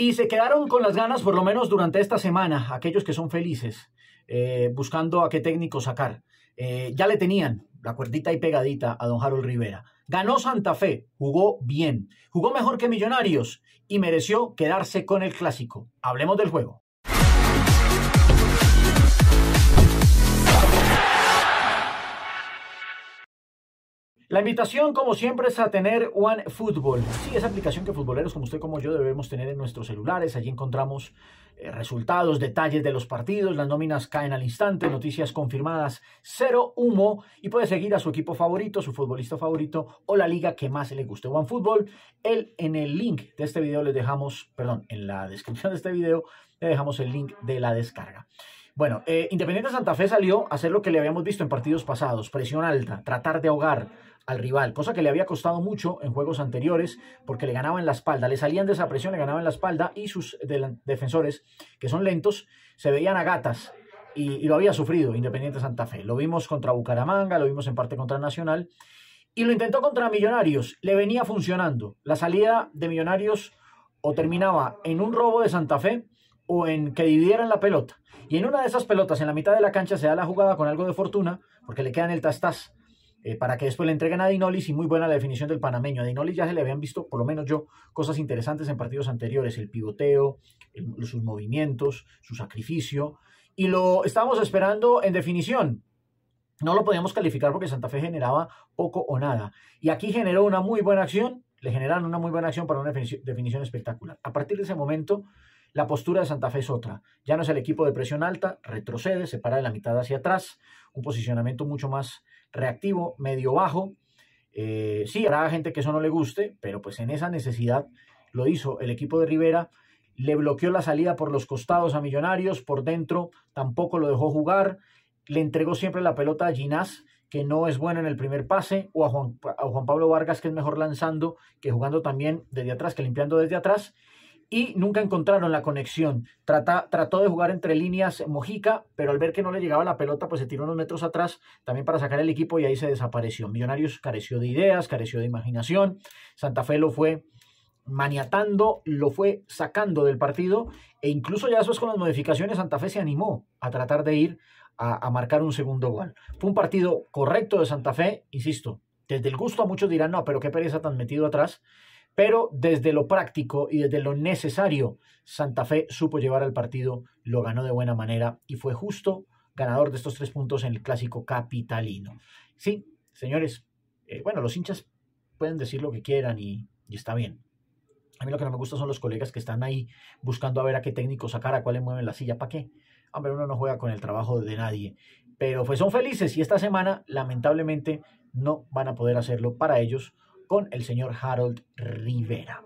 Y se quedaron con las ganas, por lo menos durante esta semana, aquellos que son felices, eh, buscando a qué técnico sacar. Eh, ya le tenían la cuerdita y pegadita a don Harold Rivera. Ganó Santa Fe, jugó bien, jugó mejor que Millonarios y mereció quedarse con el clásico. Hablemos del juego. La invitación, como siempre, es a tener One Football. Sí, esa aplicación que futboleros como usted, como yo, debemos tener en nuestros celulares. Allí encontramos eh, resultados, detalles de los partidos, las nóminas caen al instante, noticias confirmadas, cero humo y puede seguir a su equipo favorito, su futbolista favorito o la liga que más le guste. One Football, el, en el link de este video les dejamos, perdón, en la descripción de este video le dejamos el link de la descarga. Bueno, eh, Independiente Santa Fe salió a hacer lo que le habíamos visto en partidos pasados, presión alta, tratar de ahogar al rival, cosa que le había costado mucho en juegos anteriores porque le ganaban la espalda, le salían de esa presión, le ganaban la espalda y sus defensores, que son lentos, se veían a gatas y, y lo había sufrido Independiente Santa Fe. Lo vimos contra Bucaramanga, lo vimos en parte contra Nacional y lo intentó contra Millonarios, le venía funcionando. La salida de Millonarios o terminaba en un robo de Santa Fe o en que dividieran la pelota. Y en una de esas pelotas, en la mitad de la cancha, se da la jugada con algo de fortuna, porque le quedan el tastaz, eh, para que después le entreguen a Dinolis y muy buena la definición del panameño. A Dinolis ya se le habían visto, por lo menos yo, cosas interesantes en partidos anteriores, el pivoteo, sus movimientos, su sacrificio, y lo estábamos esperando en definición. No lo podíamos calificar porque Santa Fe generaba poco o nada. Y aquí generó una muy buena acción, le generaron una muy buena acción para una definición espectacular. A partir de ese momento, la postura de Santa Fe es otra. Ya no es el equipo de presión alta, retrocede, se para de la mitad hacia atrás, un posicionamiento mucho más reactivo, medio bajo. Eh, sí, habrá gente que eso no le guste, pero pues en esa necesidad lo hizo el equipo de Rivera. Le bloqueó la salida por los costados a Millonarios, por dentro tampoco lo dejó jugar. Le entregó siempre la pelota a Ginás, que no es bueno en el primer pase, o a Juan, a Juan Pablo Vargas, que es mejor lanzando que jugando también desde atrás, que limpiando desde atrás y nunca encontraron la conexión. trató de jugar entre líneas Mojica, pero al ver que no le llegaba la pelota, pues se tiró unos metros atrás también para sacar el equipo y ahí se desapareció. Millonarios careció de ideas, careció de imaginación. Santa Fe lo fue maniatando, lo fue sacando del partido e incluso ya después con las modificaciones Santa Fe se animó a tratar de ir a, a marcar un segundo gol. Fue un partido correcto de Santa Fe, insisto, desde el gusto a muchos dirán, no, pero qué pereza tan metido atrás. Pero desde lo práctico y desde lo necesario, Santa Fe supo llevar al partido, lo ganó de buena manera y fue justo ganador de estos tres puntos en el clásico capitalino. Sí, señores, eh, bueno, los hinchas pueden decir lo que quieran y, y está bien. A mí lo que no me gusta son los colegas que están ahí buscando a ver a qué técnico sacar, a cuál le mueven la silla, ¿para qué? Hombre, uno no juega con el trabajo de nadie. Pero pues son felices y esta semana lamentablemente no van a poder hacerlo para ellos con el señor Harold Rivera.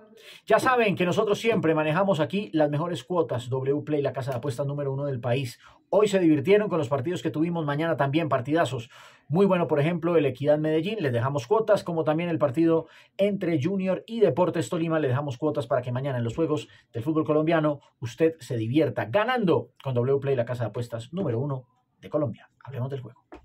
Ya saben que nosotros siempre manejamos aquí las mejores cuotas. Wplay, la casa de apuestas número uno del país. Hoy se divirtieron con los partidos que tuvimos, mañana también partidazos. Muy bueno, por ejemplo, el Equidad Medellín, les dejamos cuotas, como también el partido entre Junior y Deportes Tolima, le dejamos cuotas para que mañana en los Juegos del Fútbol Colombiano usted se divierta ganando con Play, la casa de apuestas número uno de Colombia. Hablemos del juego.